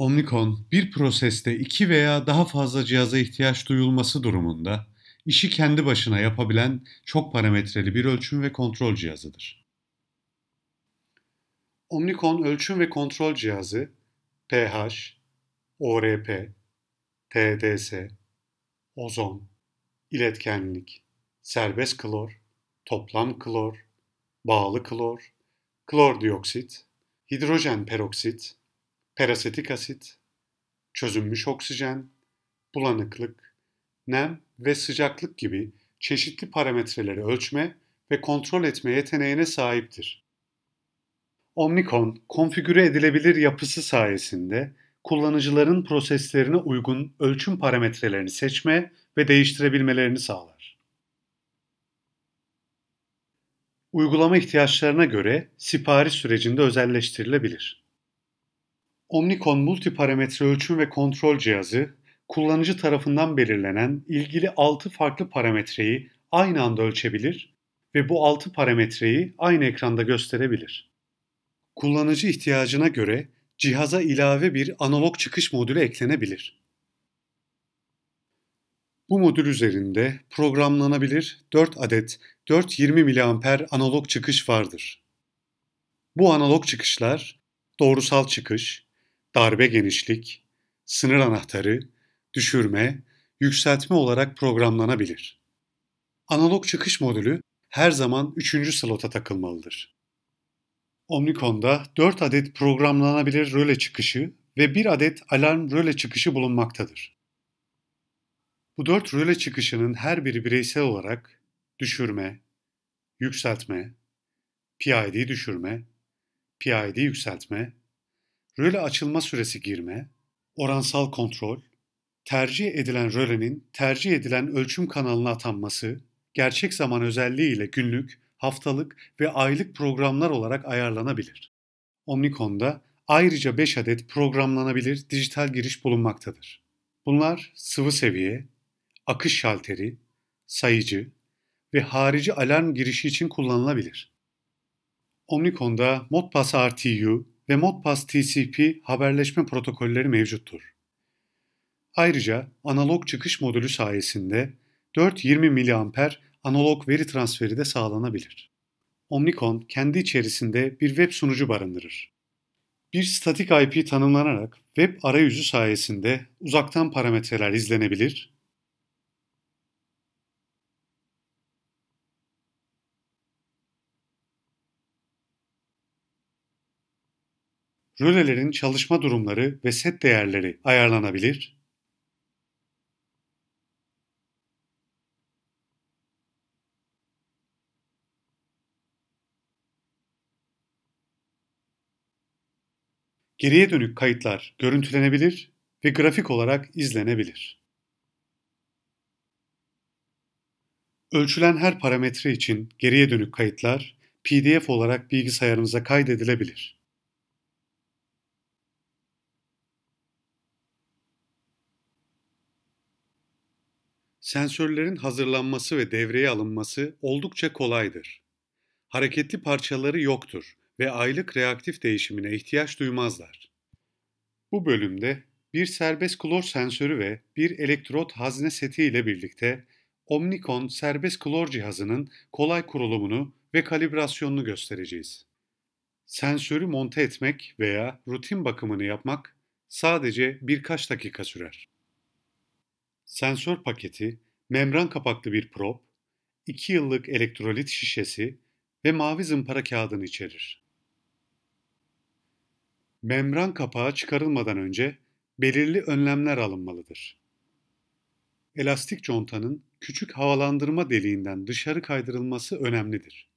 Omnicon, bir proseste iki veya daha fazla cihaza ihtiyaç duyulması durumunda işi kendi başına yapabilen çok parametreli bir ölçüm ve kontrol cihazıdır. Omnicon ölçüm ve kontrol cihazı pH, ORP, TDS, ozon, iletkenlik, serbest klor, toplam klor, bağlı klor, klor dioksit, hidrojen peroksit, perasetik asit, çözünmüş oksijen, bulanıklık, nem ve sıcaklık gibi çeşitli parametreleri ölçme ve kontrol etme yeteneğine sahiptir. Omnicon, konfigüre edilebilir yapısı sayesinde kullanıcıların proseslerine uygun ölçüm parametrelerini seçme ve değiştirebilmelerini sağlar. Uygulama ihtiyaçlarına göre sipariş sürecinde özelleştirilebilir. Omnicon multiparametre ölçüm ve kontrol cihazı, kullanıcı tarafından belirlenen ilgili 6 farklı parametreyi aynı anda ölçebilir ve bu 6 parametreyi aynı ekranda gösterebilir. Kullanıcı ihtiyacına göre cihaza ilave bir analog çıkış modülü eklenebilir. Bu modül üzerinde programlanabilir 4 adet 420 mAh analog çıkış vardır. Bu analog çıkışlar doğrusal çıkış, darbe genişlik, sınır anahtarı, düşürme, yükseltme olarak programlanabilir. Analog çıkış modülü her zaman 3. slota takılmalıdır. Omnicon'da 4 adet programlanabilir röle çıkışı ve 1 adet alarm röle çıkışı bulunmaktadır. Bu 4 röle çıkışının her biri bireysel olarak düşürme, yükseltme, PID düşürme, PID yükseltme, röle açılma süresi girme, oransal kontrol, tercih edilen rölenin tercih edilen ölçüm kanalına atanması, gerçek zaman özelliği ile günlük, haftalık ve aylık programlar olarak ayarlanabilir. Omnicon'da ayrıca 5 adet programlanabilir dijital giriş bulunmaktadır. Bunlar sıvı seviye, akış şalteri, sayıcı ve harici alarm girişi için kullanılabilir. Omnicon'da Modbus RTU, ve Modbus TCP haberleşme protokolleri mevcuttur. Ayrıca analog çıkış modülü sayesinde 4-20 mAh analog veri transferi de sağlanabilir. Omnicon kendi içerisinde bir web sunucu barındırır. Bir statik IP tanımlanarak web arayüzü sayesinde uzaktan parametreler izlenebilir rölelerin çalışma durumları ve set değerleri ayarlanabilir, geriye dönük kayıtlar görüntülenebilir ve grafik olarak izlenebilir. Ölçülen her parametre için geriye dönük kayıtlar PDF olarak bilgisayarımıza kaydedilebilir. sensörlerin hazırlanması ve devreye alınması oldukça kolaydır. Hareketli parçaları yoktur ve aylık reaktif değişimine ihtiyaç duymazlar. Bu bölümde bir serbest klor sensörü ve bir elektrot hazne seti ile birlikte Omnicon serbest klor cihazının kolay kurulumunu ve kalibrasyonunu göstereceğiz. Sensörü monte etmek veya rutin bakımını yapmak sadece birkaç dakika sürer sensör paketi, membran kapaklı bir prop, 2 yıllık elektrolit şişesi ve mavi zımpara kağıdını içerir. Membran kapağı çıkarılmadan önce belirli önlemler alınmalıdır. Elastik contanın küçük havalandırma deliğinden dışarı kaydırılması önemlidir.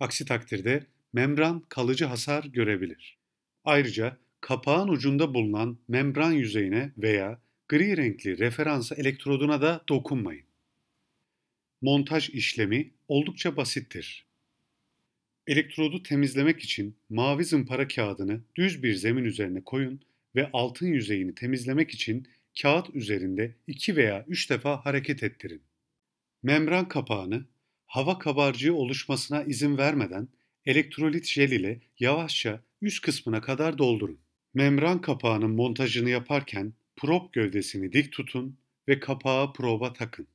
Aksi takdirde membran kalıcı hasar görebilir. Ayrıca kapağın ucunda bulunan membran yüzeyine veya gri renkli referans elektroduna da dokunmayın. Montaj işlemi oldukça basittir. Elektrodu temizlemek için mavi zımpara kağıdını düz bir zemin üzerine koyun ve altın yüzeyini temizlemek için kağıt üzerinde 2 veya 3 defa hareket ettirin. Membran kapağını hava kabarcığı oluşmasına izin vermeden elektrolit jel ile yavaşça üst kısmına kadar doldurun. Membran kapağının montajını yaparken Prop gövdesini dik tutun ve kapağı proba takın.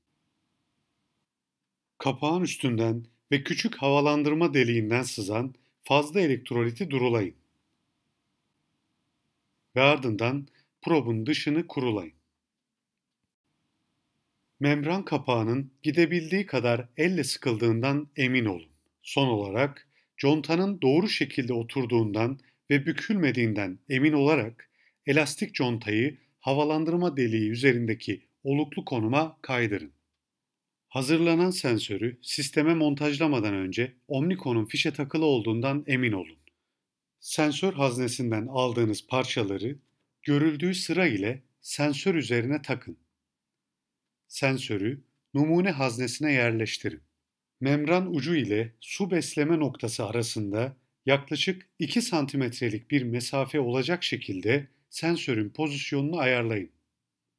Kapağın üstünden ve küçük havalandırma deliğinden sızan fazla elektroliti durulayın. Ve ardından probun dışını kurulayın. Membran kapağının gidebildiği kadar elle sıkıldığından emin olun. Son olarak contanın doğru şekilde oturduğundan ve bükülmediğinden emin olarak elastik contayı havalandırma deliği üzerindeki oluklu konuma kaydırın. Hazırlanan sensörü sisteme montajlamadan önce Omnicon'un fişe takılı olduğundan emin olun. Sensör haznesinden aldığınız parçaları görüldüğü sıra ile sensör üzerine takın. Sensörü numune haznesine yerleştirin. Membran ucu ile su besleme noktası arasında yaklaşık 2 santimetrelik bir mesafe olacak şekilde sensörün pozisyonunu ayarlayın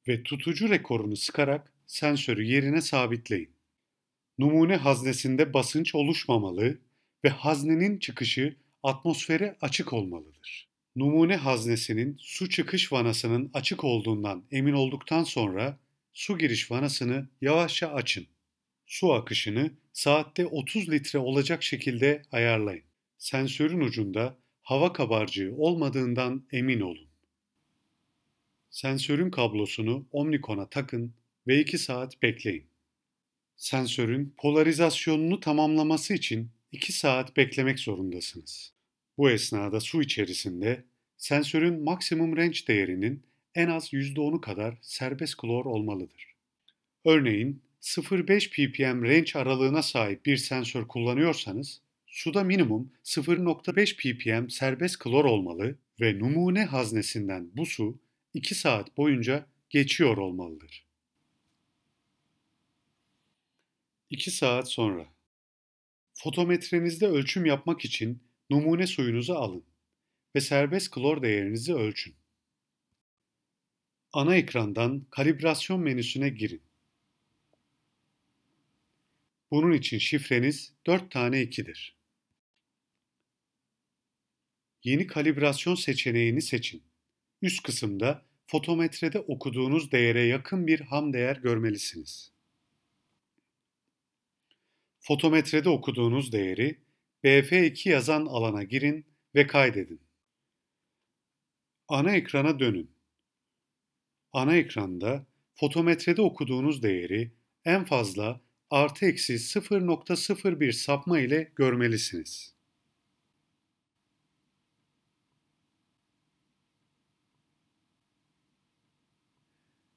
ve tutucu rekorunu sıkarak sensörü yerine sabitleyin. Numune haznesinde basınç oluşmamalı ve haznenin çıkışı atmosfere açık olmalıdır. Numune haznesinin su çıkış vanasının açık olduğundan emin olduktan sonra su giriş vanasını yavaşça açın. Su akışını saatte 30 litre olacak şekilde ayarlayın. Sensörün ucunda hava kabarcığı olmadığından emin olun. Sensörün kablosunu Omnicon'a takın ve 2 saat bekleyin. Sensörün polarizasyonunu tamamlaması için 2 saat beklemek zorundasınız. Bu esnada su içerisinde sensörün maksimum range değerinin en az %10'u kadar serbest klor olmalıdır. Örneğin 0.5 ppm range aralığına sahip bir sensör kullanıyorsanız, suda minimum 0.5 ppm serbest klor olmalı ve numune haznesinden bu su 2 saat boyunca geçiyor olmalıdır. 2 saat sonra Fotometrenizde ölçüm yapmak için numune suyunuzu alın ve serbest klor değerinizi ölçün. Ana ekrandan kalibrasyon menüsüne girin. Bunun için şifreniz 4 tane 2'dir. Yeni kalibrasyon seçeneğini seçin. Üst kısımda fotometrede okuduğunuz değere yakın bir ham değer görmelisiniz. Fotometrede okuduğunuz değeri BF2 yazan alana girin ve kaydedin. Ana ekrana dönün. Ana ekranda fotometrede okuduğunuz değeri en fazla artı eksi 0.01 sapma ile görmelisiniz.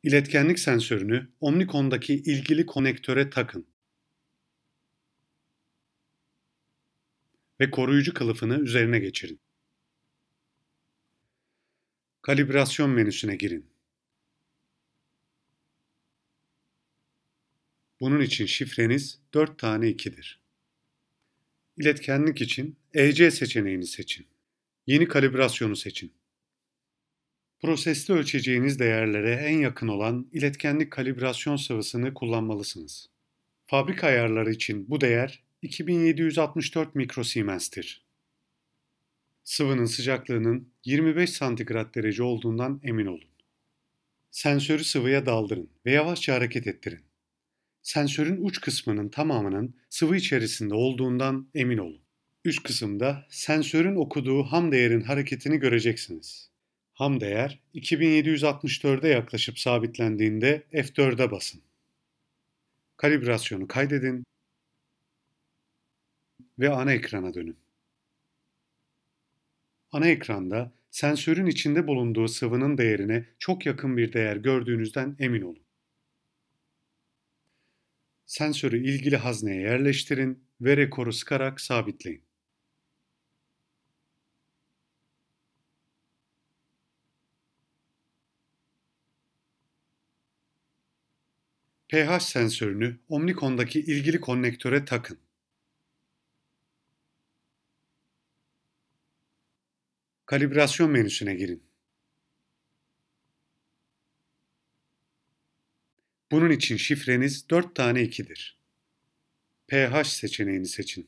İletkenlik sensörünü Omnicon'daki ilgili konektöre takın. Ve koruyucu kılıfını üzerine geçirin. Kalibrasyon menüsüne girin. Bunun için şifreniz 4 tane 2'dir. İletkenlik için EC seçeneğini seçin. Yeni kalibrasyonu seçin. Proseste ölçeceğiniz değerlere en yakın olan iletkenlik kalibrasyon sıvısını kullanmalısınız. Fabrika ayarları için bu değer 2764 mikrosiemens'tir. Sıvının sıcaklığının 25 santigrat derece olduğundan emin olun. Sensörü sıvıya daldırın ve yavaşça hareket ettirin. Sensörün uç kısmının tamamının sıvı içerisinde olduğundan emin olun. Üst kısımda sensörün okuduğu ham değerin hareketini göreceksiniz. Ham değer 2764'e yaklaşıp sabitlendiğinde F4'e basın. Kalibrasyonu kaydedin ve ana ekrana dönün. Ana ekranda sensörün içinde bulunduğu sıvının değerine çok yakın bir değer gördüğünüzden emin olun. Sensörü ilgili hazneye yerleştirin ve rekoru sıkarak sabitleyin. pH sensörünü Omnicon'daki ilgili konnektöre takın. Kalibrasyon menüsüne girin. Bunun için şifreniz 4 tane 2'dir. pH seçeneğini seçin.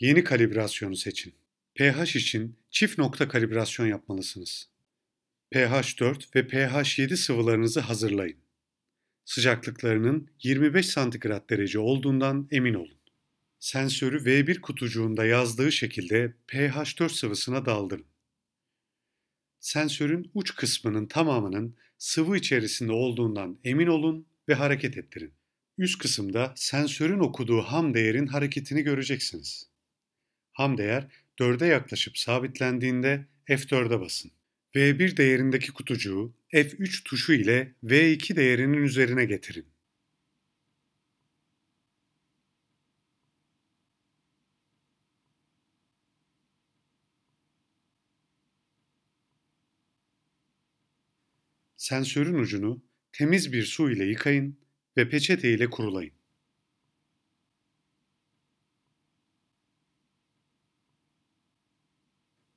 Yeni kalibrasyonu seçin. pH için çift nokta kalibrasyon yapmalısınız. pH 4 ve pH 7 sıvılarınızı hazırlayın sıcaklıklarının 25 santigrat derece olduğundan emin olun. Sensörü V1 kutucuğunda yazdığı şekilde pH4 sıvısına daldırın. Sensörün uç kısmının tamamının sıvı içerisinde olduğundan emin olun ve hareket ettirin. Üst kısımda sensörün okuduğu ham değerin hareketini göreceksiniz. Ham değer 4'e yaklaşıp sabitlendiğinde F4'e basın. V1 değerindeki kutucuğu F3 tuşu ile V2 değerinin üzerine getirin. Sensörün ucunu temiz bir su ile yıkayın ve peçete ile kurulayın.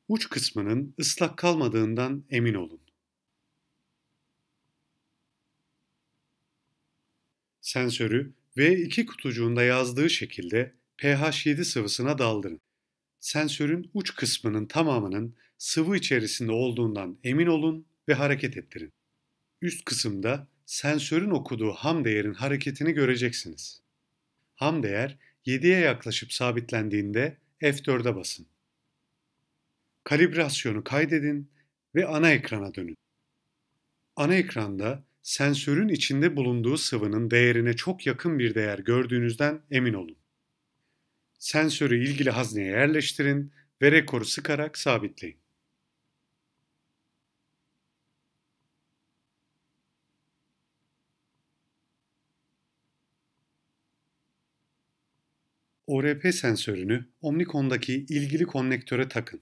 uç kısmının ıslak kalmadığından emin olun. Sensörü V2 kutucuğunda yazdığı şekilde pH7 sıvısına daldırın. Sensörün uç kısmının tamamının sıvı içerisinde olduğundan emin olun ve hareket ettirin. Üst kısımda sensörün okuduğu ham değerin hareketini göreceksiniz. Ham değer 7'ye yaklaşıp sabitlendiğinde F4'e basın kalibrasyonu kaydedin ve ana ekrana dönün. Ana ekranda sensörün içinde bulunduğu sıvının değerine çok yakın bir değer gördüğünüzden emin olun. Sensörü ilgili hazneye yerleştirin ve rekoru sıkarak sabitleyin. ORP sensörünü Omnicon'daki ilgili konnektöre takın.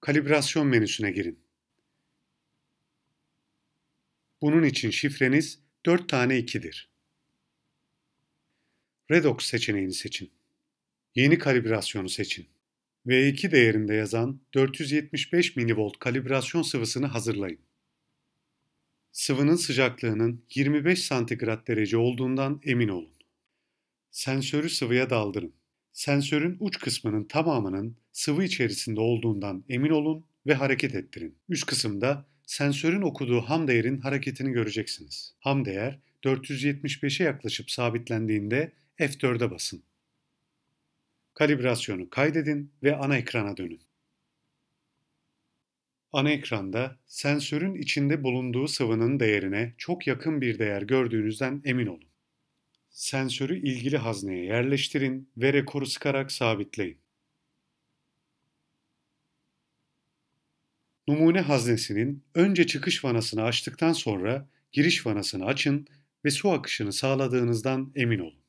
kalibrasyon menüsüne girin. Bunun için şifreniz 4 tane 2'dir. Redox seçeneğini seçin. Yeni kalibrasyonu seçin. V2 değerinde yazan 475 mV kalibrasyon sıvısını hazırlayın. Sıvının sıcaklığının 25 santigrat derece olduğundan emin olun. Sensörü sıvıya daldırın. Sensörün uç kısmının tamamının sıvı içerisinde olduğundan emin olun ve hareket ettirin. Üst kısımda sensörün okuduğu ham değerin hareketini göreceksiniz. Ham değer 475'e yaklaşıp sabitlendiğinde F4'e basın. Kalibrasyonu kaydedin ve ana ekrana dönün. Ana ekranda sensörün içinde bulunduğu sıvının değerine çok yakın bir değer gördüğünüzden emin olun. Sensörü ilgili hazneye yerleştirin ve rekoru sıkarak sabitleyin. Numune haznesinin önce çıkış vanasını açtıktan sonra giriş vanasını açın ve su akışını sağladığınızdan emin olun.